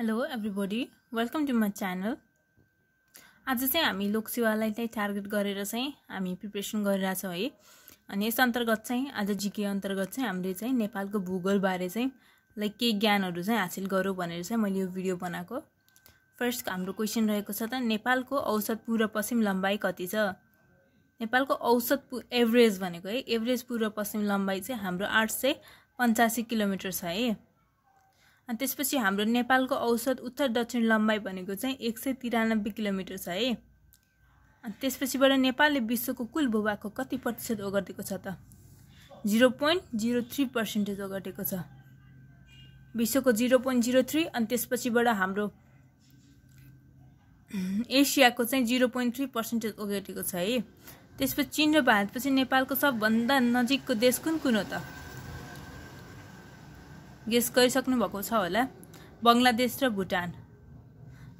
hello everybody welcome to my channel आज चाहिँ हामी लोकसेवालाई चाहिँ टार्गेट गरेर चाहिँ हामी प्रिपरेसन गरिरहेछौँ है अनि यस अन्तर्गत चाहिँ आज जिके अन्तर्गत चाहिँ हामीले चाहिँ नेपालको भूगोलबारे चाहिँ लाइक केही ज्ञानहरू चाहिँ हासिल गरौँ भनेर चाहिँ मैले यो भिडियो बनाएको फर्स्ट हाम्रो क्वेसन रहेको छ त नेपालको औसत पूर्व पश्चिम लम्बाइ कति छ नेपालको औसत एभरेज भनेको है एभरेज पूर्व पश्चिम लम्बाइ चाहिँ हाम्रो आठ सय पन्चासी किलोमिटर छ है अनि त्यसपछि हाम्रो नेपालको औसत उत्तर दक्षिण लम्बाइ भनेको चाहिँ एक सय तिरानब्बे किलोमिटर छ है अनि त्यसपछिबाट नेपालले विश्वको कुल भूभागको कति प्रतिशत ओगटेको छ त zero point zero three percentage ओगटेको छ विश्वको जिरो पोइन्ट जिरो थ्री अनि त्यसपछिबाट हाम्रो एसियाको चाहिँ जिरो पोइन्ट थ्री पर्सेन्टेज ओगटेको छ है त्यसपछि चिन र भारतपछि नेपालको सबभन्दा नजिकको देश कुन कुन हो त गेस गरिसक्नु भएको छ होला बङ्गलादेश र भुटान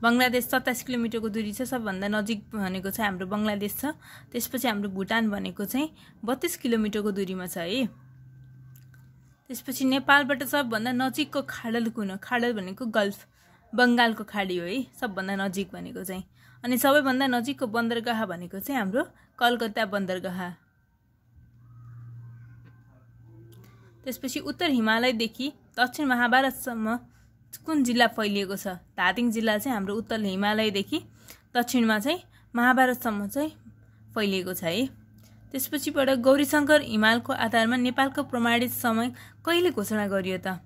बङ्गलादेश सत्ताइस किलोमिटरको दूरी छ सबभन्दा नजिक भनेको चाहिँ हाम्रो बङ्गलादेश छ त्यसपछि हाम्रो भुटान भनेको चाहिँ बत्तिस किलोमिटरको दूरीमा छ है त्यसपछि नेपालबाट सबभन्दा नजिकको खाडल कुन खाडल भनेको गल्फ बङ्गालको खाडी हो है सबभन्दा नजिक भनेको चाहिँ अनि सबैभन्दा नजिकको बन्दरगाह भनेको चाहिँ हाम्रो कलकत्ता बन्दरगाह त्यसपछि उत्तर हिमालयदेखि दक्षिण महाभारतसम्म कुन जिल्ला फैलिएको छ धादिङ जिल्ला चाहिँ हाम्रो उत्तर हिमालयदेखि दक्षिणमा चाहिँ महाभारतसम्म चाहिँ फैलिएको छ है त्यसपछिबाट गौरीशङ्कर हिमालको आधारमा नेपालको प्रमाणित समय कहिले घोषणा गरियो त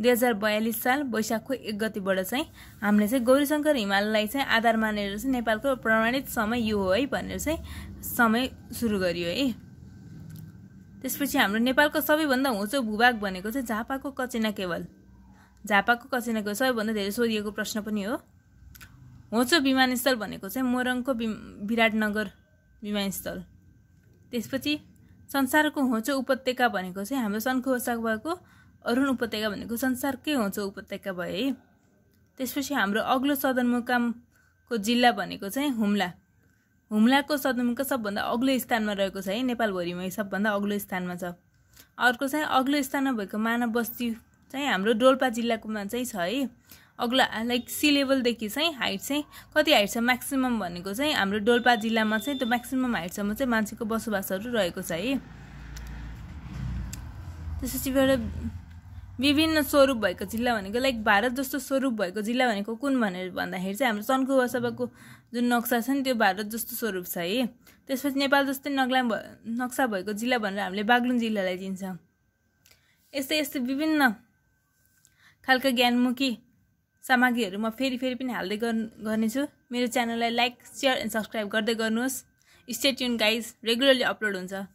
दुई हजार बयालिस साल वैशाखको एक गतिबाट चाहिँ हामीले चाहिँ गौरीशङ्कर हिमाललाई चाहिँ आधार मानेर चाहिँ नेपालको प्रमाणित समय यो हो है भनेर चाहिँ समय सुरु गरियो है त्यसपछि हाम्रो नेपालको सबैभन्दा होचो भूभाग भनेको चाहिँ झापाको कचेना केवल झापाको कचेनाको सबैभन्दा धेरै सोधिएको प्रश्न पनि हो होचो विमानस्थल भनेको चाहिँ मोरङको बि विराटनगर विमानस्थल त्यसपछि संसारको होचो उपत्यका भनेको चाहिँ हाम्रो सन्खुवासा भएको अरुण उपत्यका भनेको संसारकै होचो उपत्यका भयो है त्यसपछि हाम्रो अग्लो सदरमुकामको जिल्ला भनेको चाहिँ हुम्ला हुम्लाको सदरमुखको सबभन्दा अग्लो स्थानमा रहेको छ है नेपालभरिमै सबभन्दा अग्लो स्थानमा छ अर्को चाहिँ अग्लो स्थानमा भएको मानव बस्ती चाहिँ हाम्रो डोल्पा जिल्लाकोमा चाहिँ छ है अग्लो लाइक सी लेभलदेखि चाहिँ हाइट चाहिँ कति हाइट छ म्याक्सिमम् भनेको चाहिँ हाम्रो डोल्पा जिल्लामा चाहिँ त्यो म्याक्सिमम् हाइटसम्म चाहिँ मान्छेको बसोबासहरू रहेको छ है त्यसपछि विभिन्न स्वरूप भएको जिल्ला भनेको लाइक भारत जस्तो स्वरूप भएको जिल्ला भनेको कुन भनेर भन्दाखेरि चाहिँ हाम्रो सन्कुवा सभाको जुन नक्सा छ नि त्यो भारत जस्तो स्वरूप छ है त्यसपछि नेपाल जस्तै नक्ला नक्सा भएको जिल्ला भनेर हामीले बागलुङ जिल्लालाई दिन्छ यस्तै यस्तै विभिन्न खालका ज्ञानमुखी सामग्रीहरू म फेरि फेरि पनि हाल्दै गर्नेछु मेरो च्यानललाई लाइक सेयर एन्ड सब्सक्राइब गर्दै गर्नुहोस् स्टेट युन गाइज रेगुलरली अपलोड हुन्छ